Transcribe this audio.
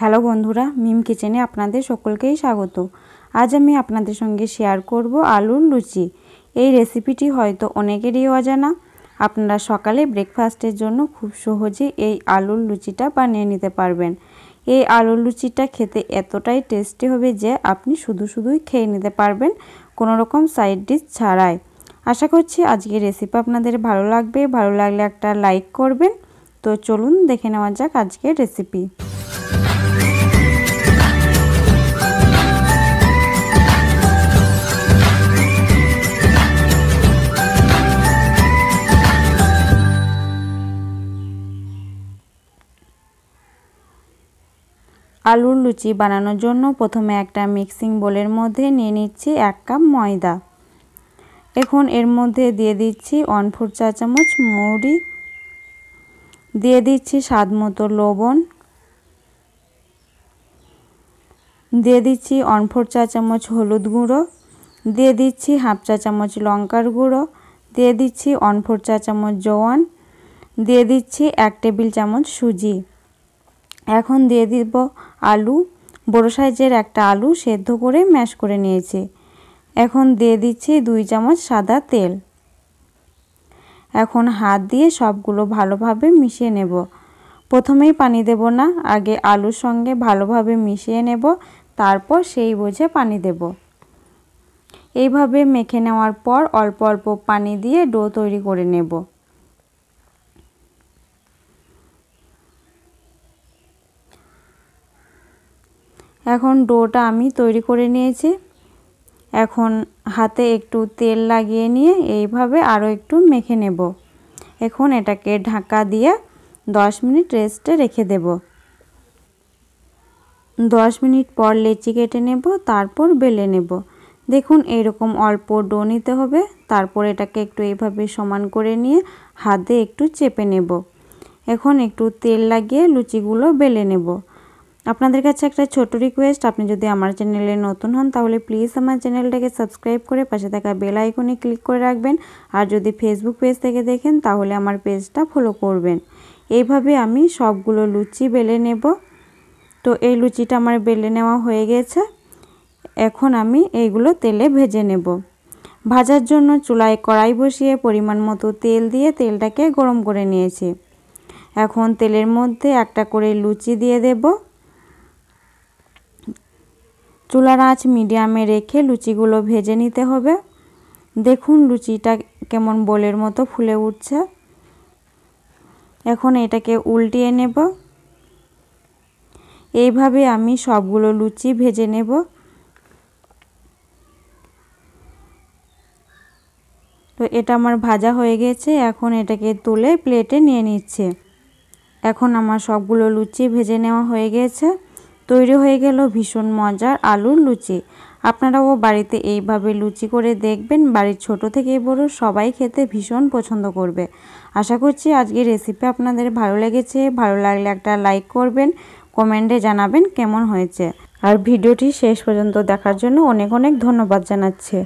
hello বন্ধুরা মিম কিচেনে আপনাদের সকলকেই স্বাগত আজ আমি আপনাদের সঙ্গে শেয়ার করব আলুর লুচি এই রেসিপিটি হয়তো অনেকেরই অজানা আপনারা সকালে ব্রেকফাস্টের জন্য খুব সহজে এই আলুর লুচিটা বানিয়ে নিতে পারবেন এই আলুর লুচিটা খেতে এতটাই টেস্টি হবে যে আপনি শুধু শুধুই খেয়ে নিতে পারবেন কোনো রকম সাইড ডিশ ছাড়াই আশা করছি আজকের রেসিপি আপনাদের ভালো লাগবে ভালো লাগলে একটা লাইক করবেন তো চলুন দেখে নেওয়া যাক আজকের রেসিপি আলুর লুচি বানানোর জন্য প্রথমে একটা মিক্সিং বোলের মধ্যে নিয়ে নিচ্ছি এক কাপ ময়দা এখন এর মধ্যে দিয়ে দিচ্ছি ওয়ান ফোর চা চামচ মৌরি দিয়ে দিচ্ছি স্বাদ মতো লবণ দিয়ে দিচ্ছি ওয়ান ফোর চা চামচ হলুদ গুঁড়ো দিয়ে দিচ্ছি হাফ চা চামচ লঙ্কার গুঁড়ো দিয়ে দিচ্ছি ওয়ান ফোর চা চামচ জোয়ান দিয়ে দিচ্ছি এক টেবিল চামচ সুজি এখন দিয়ে দিব আলু বড়ো সাইজের একটা আলু সেদ্ধ করে ম্যাশ করে নিয়েছি এখন দিয়ে দিচ্ছি দুই চামচ সাদা তেল এখন হাত দিয়ে সবগুলো ভালোভাবে মিশিয়ে নেব প্রথমেই পানি দেব না আগে আলুর সঙ্গে ভালোভাবে মিশিয়ে নেব তারপর সেই বোঝে পানি দেব এইভাবে মেখে নেওয়ার পর অল্প অল্প পানি দিয়ে ডো তৈরি করে নেব এখন ডোটা আমি তৈরি করে নিয়েছি এখন হাতে একটু তেল লাগিয়ে নিয়ে এইভাবে আরও একটু মেখে নেব এখন এটাকে ঢাকা দিয়ে 10 মিনিট রেস্টে রেখে দেব 10 মিনিট পর লেচি কেটে নেব তারপর বেলে নেব দেখুন এরকম অল্প ডো নিতে হবে তারপর এটাকে একটু এইভাবে সমান করে নিয়ে হাতে একটু চেপে নেব এখন একটু তেল লাগিয়ে লুচিগুলো বেলে নেব আপনাদের কাছে একটা ছোট রিকোয়েস্ট আপনি যদি আমার চ্যানেলে নতুন হন তাহলে প্লিজ আমার চ্যানেলটাকে সাবস্ক্রাইব করে পাশে থাকা বেল আইকনে ক্লিক করে রাখবেন আর যদি ফেসবুক পেজ থেকে দেখেন তাহলে আমার পেজটা ফলো করবেন এইভাবে আমি সবগুলো লুচি বেলে নেব তো এই লুচিটা আমার বেলে নেওয়া হয়ে গেছে এখন আমি এইগুলো তেলে ভেজে নেব ভাজার জন্য চুলায় কড়াই বসিয়ে পরিমাণ মতো তেল দিয়ে তেলটাকে গরম করে নিয়েছি এখন তেলের মধ্যে একটা করে লুচি দিয়ে দেবো চুলার আঁচ মিডিয়ামে রেখে লুচিগুলো ভেজে নিতে হবে দেখুন লুচিটা কেমন বোলের মতো ফুলে উঠছে এখন এটাকে উল্টিয়ে নেব এইভাবে আমি সবগুলো লুচি ভেজে নেব তো এটা আমার ভাজা হয়ে গেছে এখন এটাকে তুলে প্লেটে নিয়ে নিচ্ছে এখন আমার সবগুলো লুচি ভেজে নেওয়া হয়ে গেছে তৈরি হয়ে গেল ভীষণ মজার আলুর লুচি আপনারাও বাড়িতে এইভাবে লুচি করে দেখবেন বাড়ির ছোট থেকে বড় সবাই খেতে ভীষণ পছন্দ করবে আশা করছি আজকের রেসিপি আপনাদের ভালো লেগেছে ভালো লাগলে একটা লাইক করবেন কমেন্টে জানাবেন কেমন হয়েছে আর ভিডিওটি শেষ পর্যন্ত দেখার জন্য অনেক অনেক ধন্যবাদ জানাচ্ছে